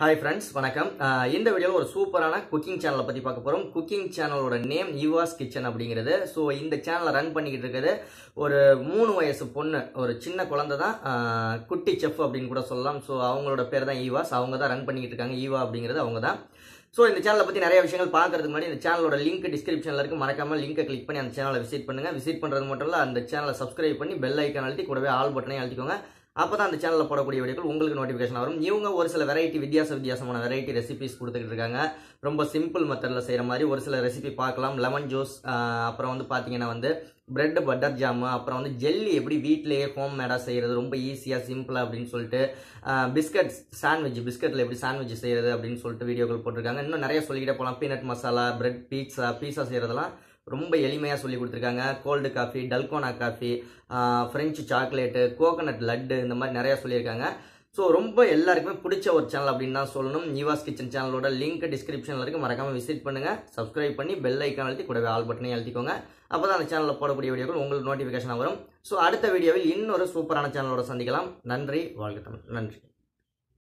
hi friends வணக்கம் இந்த வீடியோவில் ஒரு சூப்பரான குக்கிங் சேனலை பற்றி பார்க்க போகிறோம் குக்கிங் சேனலோட நேம் யுவாஸ் கிச்சன் அப்படிங்கிறது ஸோ இந்த சேனலை ரன் பண்ணிக்கிட்டு இருக்கிறது ஒரு மூணு வயசு பொண்ணு ஒரு சின்ன குழந்த தான் குட்டி செஃப் அப்படின்னு கூட சொல்லலாம் ஸோ அவங்களோட பேர் தான் ஈவாஸ் அவங்க தான் ரன் பண்ணிக்கிட்டு இருக்காங்க ஈவா அப்படிங்கிறது அவங்க தான் ஸோ இந்த சேனலை பற்றி நிறைய விஷயங்கள் பார்க்கறதுக்கு முன்னாடி இந்த சேனலோட லிங்க் டிஸ்கிரிப்ஷனில் இருக்குது மறக்காமல் லிங்கை கிளிக் பண்ணி அந்த சேனலை விசிட் பண்ணுங்கள் விசிட் பண்ணுறது மட்டும் இல்லை அந்த சேனலை சப்ஸ்கிரைப் பண்ணி பெல் ஐக்கான் அழுத்தி கூடவே ஆல் பட்டனையும் அழுத்திக்கோங்க அப்போ தான் அந்த சேனலில் போடக்கூடிய வீடியோக்கள் உங்களுக்கு நோட்டிஃபிகேஷன் வரும் இவங்க ஒரு சில வெரைட்டி வித்தியாச வித்தியாசமான வெரைட்டி ரெசிபிஸ் கொடுத்துக்கிட்டு இருக்காங்க ரொம்ப சிம்பிள் மெத்தடில் செய்கிற மாதிரி ஒரு சில ரெசிபி பார்க்கலாம் லெமன் ஜூஸ் அப்புறம் வந்து பார்த்தீங்கன்னா வந்து பிரெட் பட்டர் ஜாமு அப்புறம் வந்து ஜெல்லி எப்படி வீட்டிலேயே ஹோம் மேடாக செய்கிறது ரொம்ப ஈஸியாக சிம்பிளாக அப்படின்னு சொல்லிட்டு பிஸ்கட் சாண்ட்விச் பிஸ்கட்டில் எப்படி சாண்ட்விச் செய்கிறது அப்படின்னு சொல்லிட்டு வீடியோக்கள் போட்டிருக்காங்க இன்னும் நிறைய சொல்லிக்கிட்டே போகலாம் peanut masala bread pizza pizza செய்கிறதெல்லாம் ரொம்ப எளிமையாக சொல்லி கொடுத்துருக்காங்க cold coffee dalgona coffee french chocolate coconut laddu இந்த மாதிரி நிறையா சொல்லியிருக்காங்க ஸோ ரொம்ப எல்லாருக்குமே பிடிச்ச ஒரு சேனல் அப்படின்னு தான் சொல்லணும் நிவாஸ் கிச்சன் சேனலோட லிங்க் டிஸ்கிரிப்ஷனில் இருக்குது மறக்காமல் விசிட் பண்ணுங்கள் சப்ஸ்கிரைப் பண்ணி பெல் ஐக்கான் அழுத்தி கூடவே ஆல் பட்டனையும் எழுத்திக்கோங்க அப்போ தான் அந்த சேனலில் போடக்கூடிய வீடியோக்கள் உங்களுக்கு நோட்டிஃபிகேஷனாக வரும் ஸோ அடுத்த வீடியோவில் இன்னொரு சூப்பரான சேனலோட சந்திக்கலாம் நன்றி வாழ்க்கை நன்றி